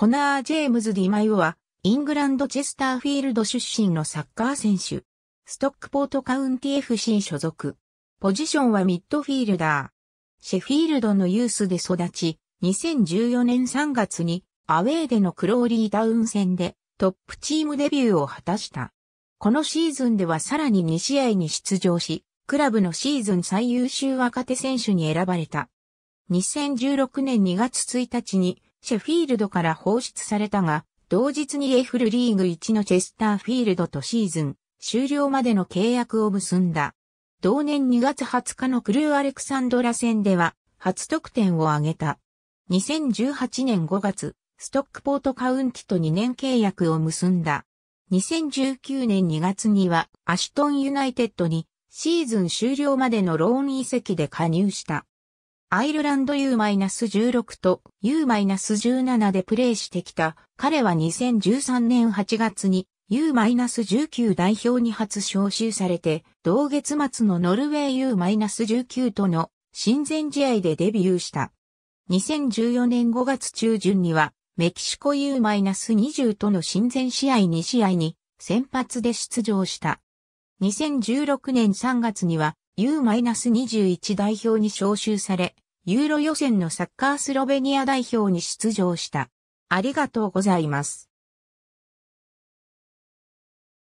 コナー・ジェームズ・ディマイオは、イングランドチェスターフィールド出身のサッカー選手。ストックポートカウンティ FC 所属。ポジションはミッドフィールダー。シェフィールドのユースで育ち、2014年3月にアウェーでのクローリーダウン戦でトップチームデビューを果たした。このシーズンではさらに2試合に出場し、クラブのシーズン最優秀若手選手に選ばれた。2016年2月1日にシェフィールドから放出されたが、同日にエフルリーグ1のチェスターフィールドとシーズン終了までの契約を結んだ。同年2月20日のクルーアレクサンドラ戦では初得点を挙げた。2018年5月、ストックポートカウンティと2年契約を結んだ。2019年2月にはアシュトンユナイテッドにシーズン終了までのローン移籍で加入した。アイルランド U-16 と U-17 でプレーしてきた。彼は2013年8月に U-19 代表に初招集されて、同月末のノルウェー U-19 との親善試合でデビューした。2014年5月中旬には、メキシコ U-20 との親善試合2試合に先発で出場した。2016年3月には U-21 代表に招集され、ユーロ予選のサッカースロベニア代表に出場した。ありがとうございます。